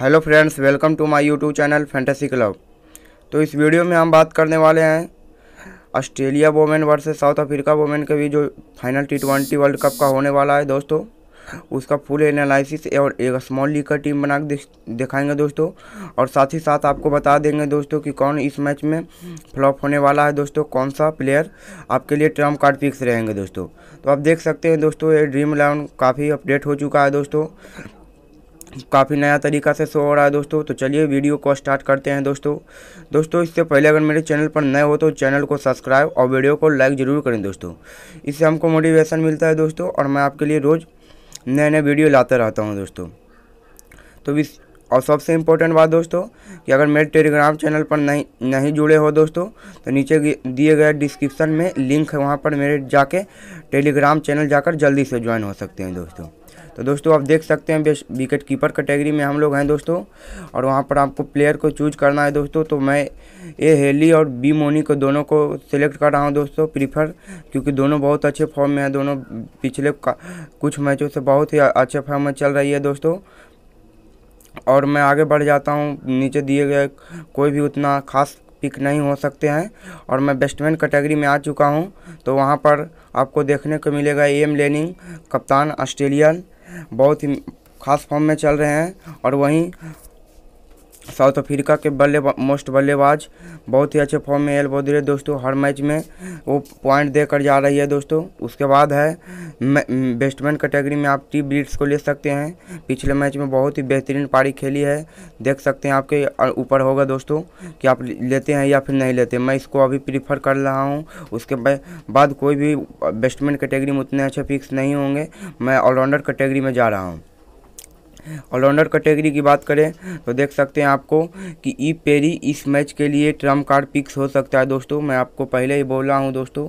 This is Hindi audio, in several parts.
hello friends welcome to my YouTube channel fantasy club तो इस वीडियो में हम बात करने वाले हैं Australia women versus South Africa women के भी जो final T twenty world cup का होने वाला है दोस्तों उसका फुल एनालिसिस और एक स्मॉल लीग का टीम बना दिखाएंगे दोस्तों और साथ ही साथ आपको बता देंगे दोस्तों कि कौन इस मैच में फ्लॉप होने वाला है दोस्तों कौन सा प्लेयर आपके लिए ट्रम कार्ड फिक्स रहेंगे दोस्तों तो आप देख सकते हैं दोस्तों ये ड्रीम इलेवन काफ़ी अपडेट हो चुका है दोस्तों काफ़ी नया तरीका से शो हो रहा है दोस्तों तो चलिए वीडियो को स्टार्ट करते हैं दोस्तों दोस्तों इससे पहले अगर मेरे चैनल पर नए हो तो चैनल को सब्सक्राइब और वीडियो को लाइक ज़रूर करें दोस्तों इससे हमको मोटिवेशन मिलता है दोस्तों और मैं आपके लिए रोज़ नए नए वीडियो लाते रहता हूँ दोस्तों तो इस और सबसे इम्पोर्टेंट बात दोस्तों कि अगर मेरे टेलीग्राम चैनल पर नहीं नहीं जुड़े हो दोस्तों तो नीचे दिए गए डिस्क्रिप्शन में लिंक है वहाँ पर मेरे जाके टेलीग्राम चैनल जाकर जल्दी से ज्वाइन हो सकते हैं दोस्तों तो दोस्तों आप देख सकते हैं विकेट कीपर कैटेगरी में हम लोग हैं दोस्तों और वहाँ पर आपको प्लेयर को चूज करना है दोस्तों तो मैं ए हेली और बी मोनी को दोनों को सिलेक्ट कर रहा हूँ दोस्तों प्रीफर क्योंकि दोनों बहुत अच्छे फॉर्म में हैं दोनों पिछले कुछ मैचों से बहुत ही अच्छे फॉर्म में चल रही है दोस्तों और मैं आगे बढ़ जाता हूँ नीचे दिए गए कोई भी उतना खास पिक नहीं हो सकते हैं और मैं बेस्टमैन कैटेगरी में आ चुका हूं तो वहां पर आपको देखने को मिलेगा एम लेनिंग कप्तान ऑस्ट्रेलियन बहुत ही खास फॉर्म में चल रहे हैं और वहीं साउथ अफ्रीका के बल्ले मोस्ट बल्लेबाज बहुत ही अच्छे फॉर्म में एल बोधरे दोस्तों हर मैच में वो पॉइंट देकर जा रही है दोस्तों उसके बाद है बेस्टमैन कैटेगरी में आप टी ब्रिट्स को ले सकते हैं पिछले मैच में बहुत ही बेहतरीन पारी खेली है देख सकते हैं आपके ऊपर होगा दोस्तों कि आप लेते हैं या फिर नहीं लेते मैं इसको अभी प्रीफर कर रहा हूँ उसके बाद कोई भी बेस्टमैन कैटेगरी में उतने अच्छे पिक्स नहीं होंगे मैं ऑलराउंडर कैटेगरी में जा रहा हूँ ऑलराउंडर कैटेगरी की बात करें तो देख सकते हैं आपको कि ई पेरी इस मैच के लिए ट्रम कार्ड पिक्स हो सकता है दोस्तों मैं आपको पहले ही बोल रहा हूँ दोस्तों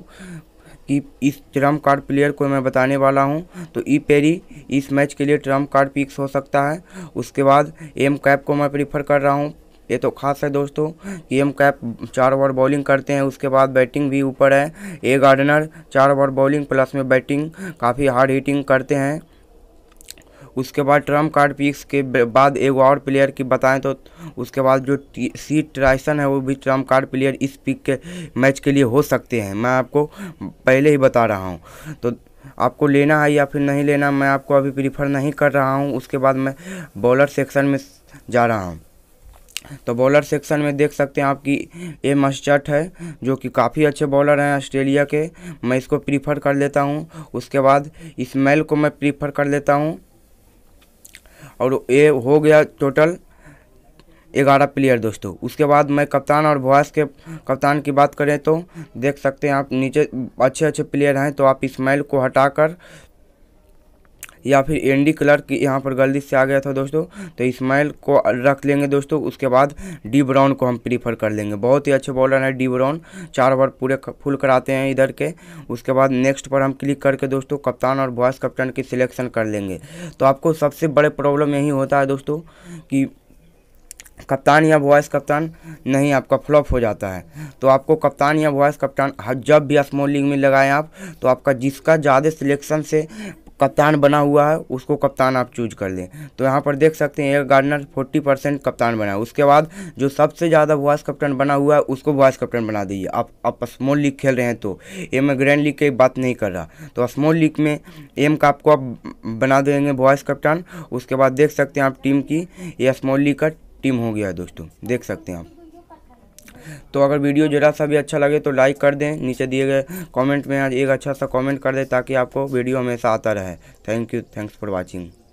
कि इस ट्रम्प कार्ड प्लेयर को मैं बताने वाला हूं तो ई पेरी इस मैच के लिए ट्रम्प कार्ड पिक्स हो सकता है उसके बाद एम कैप को मैं प्रीफर कर रहा हूं ये तो खास है दोस्तों कि एम कैप चार ओवर बॉलिंग करते हैं उसके बाद बैटिंग भी ऊपर है ए गार्डनर चार ओवर बॉलिंग प्लस में बैटिंग काफ़ी हार्ड हिटिंग करते हैं उसके बाद ट्रम्प कार्ड पिक्स के बाद एक और प्लेयर की बताएं तो उसके बाद जो सी ट्राइसन है वो भी ट्रम्प कार्ड प्लेयर इस पिक के मैच के लिए हो सकते हैं मैं आपको पहले ही बता रहा हूँ तो आपको लेना है या फिर नहीं लेना मैं आपको अभी प्रीफर नहीं कर रहा हूँ उसके बाद मैं बॉलर सेक्शन में जा रहा हूँ तो बॉलर सेक्शन में देख सकते हैं आपकी ए मस्चट है जो कि काफ़ी अच्छे बॉलर हैं ऑस्ट्रेलिया के मैं इसको प्रीफर कर लेता हूं उसके बाद इस्मेल को मैं प्रीफर कर लेता हूं और ये हो गया टोटल ग्यारह प्लेयर दोस्तों उसके बाद मैं कप्तान और वॉयस के कप्तान की बात करें तो देख सकते हैं आप नीचे अच्छे अच्छे प्लेयर हैं तो आप इस्माइल को हटाकर या फिर एनडी क्लर्क यहाँ पर गलती से आ गया था दोस्तों तो इस्माइल को रख लेंगे दोस्तों उसके बाद डी ब्राउन को हम प्रीफर कर लेंगे बहुत ही अच्छे बॉलर हैं डी ब्राउन चार ओवर पूरे फुल कराते हैं इधर के उसके बाद नेक्स्ट पर हम क्लिक करके दोस्तों कप्तान और वॉइस कप्तान की सिलेक्शन कर लेंगे तो आपको सबसे बड़े प्रॉब्लम यही होता है दोस्तों कि कप्तान या वॉइस कप्तान नहीं आपका फ्लॉप हो जाता है तो आपको कप्तान या वॉइस कप्तान हाँ, जब भी स्मॉल लीग में लगाएं आप तो आपका जिसका ज़्यादा सिलेक्शन से कप्तान बना हुआ है उसको कप्तान आप चूज कर लें तो यहाँ पर देख सकते हैं एयर गार्डनर फोर्टी परसेंट कप्तान बना है उसके बाद जो सबसे ज़्यादा वॉइस कप्तान बना हुआ है उसको वॉइस कप्तान बना दीजिए आप आप स्मॉल लीग खेल रहे हैं तो ये मैं ग्रैंड लीग की बात नहीं कर रहा तो स्मॉल लीग में एम का आपको आप बना देंगे वॉइस कप्तान उसके बाद देख सकते हैं आप टीम की ये स्मॉल लीग का टीम हो गया है दोस्तों देख सकते हैं आप तो अगर वीडियो जरा सा भी अच्छा लगे तो लाइक कर दें नीचे दिए गए कमेंट में एक अच्छा सा कमेंट कर दें ताकि आपको वीडियो हमेशा आता रहे thank you thanks for watching